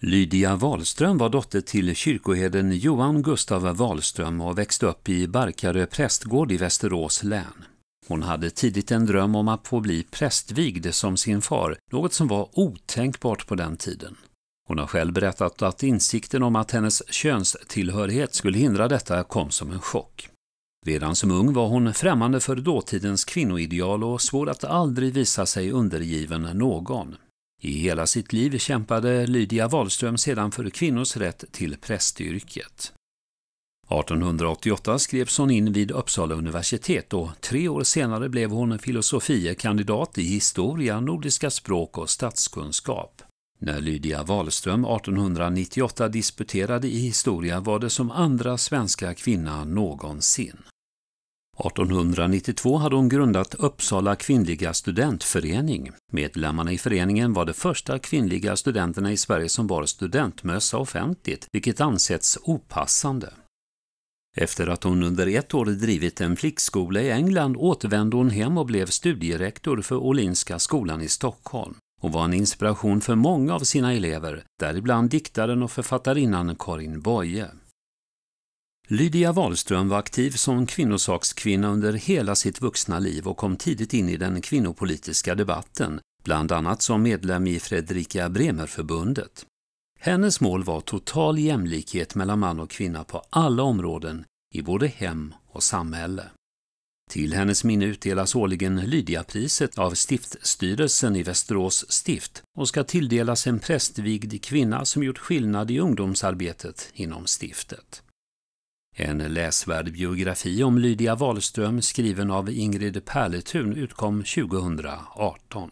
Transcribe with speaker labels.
Speaker 1: Lydia Wahlström var dotter till kyrkoherden Johan Gustav Wahlström och växte upp i Barkarö prästgård i Västerås län. Hon hade tidigt en dröm om att få bli prästvigd som sin far, något som var otänkbart på den tiden. Hon har själv berättat att insikten om att hennes könstillhörighet skulle hindra detta kom som en chock. Redan som ung var hon främmande för dåtidens kvinnoideal och svor att aldrig visa sig undergiven någon. I hela sitt liv kämpade Lydia Wahlström sedan för kvinnors rätt till prästyrket. 1888 skrevs hon in vid Uppsala universitet och tre år senare blev hon filosofie kandidat i historia, nordiska språk och statskunskap. När Lydia Wahlström 1898 disputerade i historia var det som andra svenska kvinna någonsin. 1892 hade hon grundat Uppsala kvinnliga studentförening. Medlemmarna i föreningen var de första kvinnliga studenterna i Sverige som bar studentmössa offentligt, vilket ansetts opassande. Efter att hon under ett år drivit en flickskola i England återvände hon hem och blev studierektor för Åhlinska skolan i Stockholm. Hon var en inspiration för många av sina elever, däribland diktaren och författarinnan Karin Boye. Lydia Wahlström var aktiv som kvinnosakskvinna under hela sitt vuxna liv och kom tidigt in i den kvinnopolitiska debatten, bland annat som medlem i Fredrika Bremerförbundet. Hennes mål var total jämlikhet mellan man och kvinna på alla områden, i både hem och samhälle. Till hennes minne utdelas årligen Lydiapriset av stiftstyrelsen i Västerås stift och ska tilldelas en prästvigd kvinna som gjort skillnad i ungdomsarbetet inom stiftet. En läsvärd biografi om Lydia Wahlström skriven av Ingrid Pärletun utkom 2018.